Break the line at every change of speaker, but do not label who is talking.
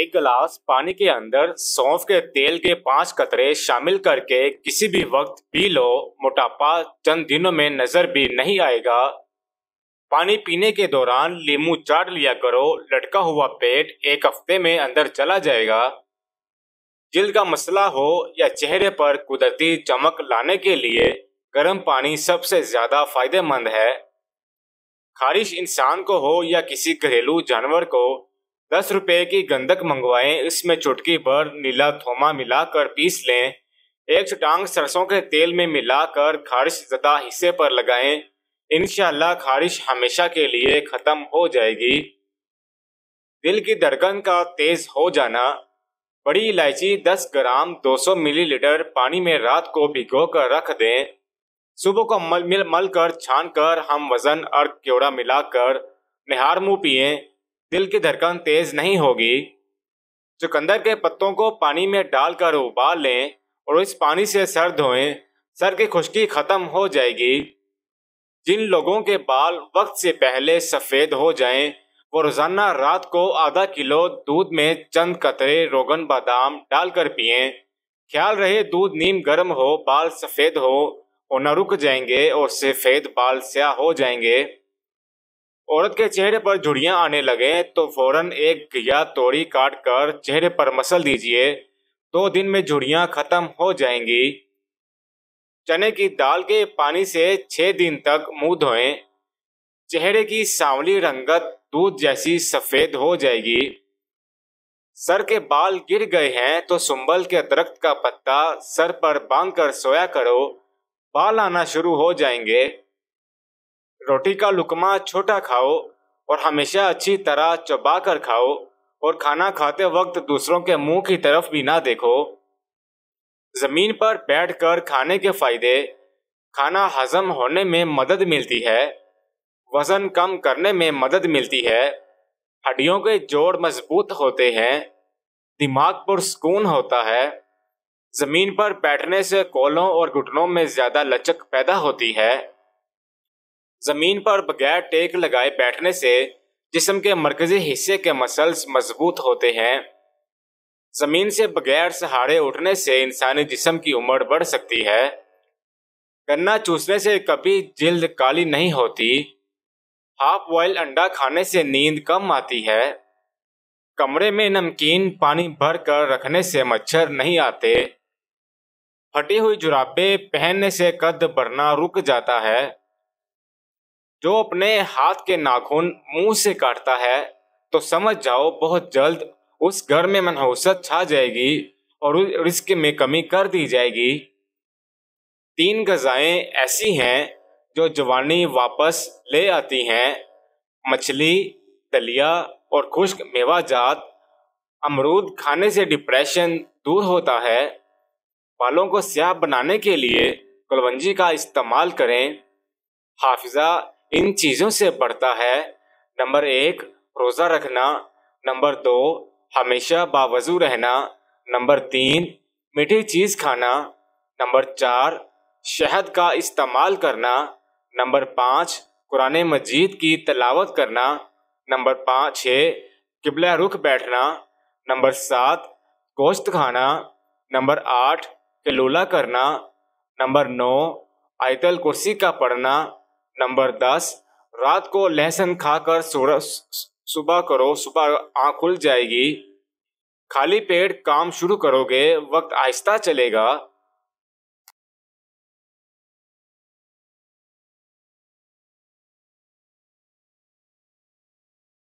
एक गिलास पानी के अंदर सौंफ के तेल के पांच कतरे शामिल करके किसी भी वक्त पी लो मोटापा चंद दिनों में नजर भी नहीं आएगा पानी पीने के दौरान लीमू चाट लिया करो लटका हुआ पेट एक हफ्ते में अंदर चला जाएगा जिल का मसला हो या चेहरे पर कुदरती चमक लाने के लिए गर्म पानी सबसे ज्यादा फायदेमंद है खारिश इंसान को हो या किसी घरेलू जानवर को दस रुपए की गंधक मंगवाएं इसमें चुटकी भर नीला थोमा मिलाकर पीस लें एक चटांग सरसों के तेल में मिलाकर खारिश ज़दा हिस्से पर लगाएं इनशाला खारिश हमेशा के लिए ख़त्म हो जाएगी दिल की धड़कन का तेज़ हो जाना बड़ी इलायची 10 ग्राम 200 मिलीलीटर पानी में रात को भिगो कर रख दें सुबह को मल मिल मल कर छान कर हम वज़न और क्योड़ा मिलाकर निहार मुँह पिए दिल की धड़कन तेज नहीं होगी चुकंदर के पत्तों को पानी में डालकर उबाल लें और इस पानी से सर धोएं सर की खुश्की खत्म हो जाएगी जिन लोगों के बाल वक्त से पहले सफ़ेद हो जाएं, वो रोज़ाना रात को आधा किलो दूध में चंद कतरे रोगन बादाम डालकर पिए ख्याल रहे दूध नीम गर्म हो बाल सफ़ेद हो और न रुक जाएंगे और सफ़ेद बाल स्याह हो जाएंगे औरत के चेहरे पर झुड़ियां आने लगे तो फौरन एक या तोड़ी काट कर चेहरे पर मसल दीजिए दो दिन में झुड़ियां खत्म हो जाएंगी चने की दाल के पानी से छह दिन तक मुंह धोएं चेहरे की सांवली रंगत दूध जैसी सफेद हो जाएगी सर के बाल गिर गए हैं तो सुंबल के दरख्त का पत्ता सर पर बांध कर सोया करो बाल आना शुरू हो जाएंगे रोटी का लुकमा छोटा खाओ और हमेशा अच्छी तरह चबा कर खाओ और खाना खाते वक्त दूसरों के मुंह की तरफ भी ना देखो जमीन पर बैठकर खाने के फायदे खाना हजम होने में मदद मिलती है वजन कम करने में मदद मिलती है हड्डियों के जोड़ मजबूत होते हैं दिमाग पर सुकून होता है जमीन पर बैठने से कोलों और घुटनों में ज्यादा लचक पैदा होती है जमीन पर बगैर टेक लगाए बैठने से जिसम के मरकजी हिस्से के मसल्स मजबूत होते हैं जमीन से बगैर सहारे उठने से इंसानी जिसम की उम्र बढ़ सकती है गन्ना चूसने से कभी जल्द काली नहीं होती हाफ बॉयल अंडा खाने से नींद कम आती है कमरे में नमकीन पानी भर कर रखने से मच्छर नहीं आते फटी हुई जुराबे पहनने से कद बढ़ना रुक जाता है जो अपने हाथ के नाखून मुंह से काटता है तो समझ जाओ बहुत जल्द उस घर में मनहूसत छा जाएगी और रिस्क में कमी कर दी जाएगी तीन गजाएं ऐसी हैं जो जवानी वापस ले आती हैं मछली दलिया और खुश्क मेवाजात अमरूद खाने से डिप्रेशन दूर होता है बालों को स्याह बनाने के लिए कलवंजी का इस्तेमाल करें हाफिज़ा इन चीजों से बढ़ता है नंबर एक रोजा रखना नंबर दो हमेशा बावजू रहना नंबर तीन मीठी चीज खाना नंबर चार शहद का इस्तेमाल करना नंबर पाँच कुरान मजीद की तलावत करना नंबर पाँच छः किबला रुख बैठना नंबर सात गोश्त खाना नंबर आठ किलोला करना नंबर नौ आयतल कुर्सी का पढ़ना नंबर दस रात को लहसुन खाकर सुबह करो सुबह आँख खुल जाएगी खाली पेट काम शुरू करोगे वक्त आहिस्ता चलेगा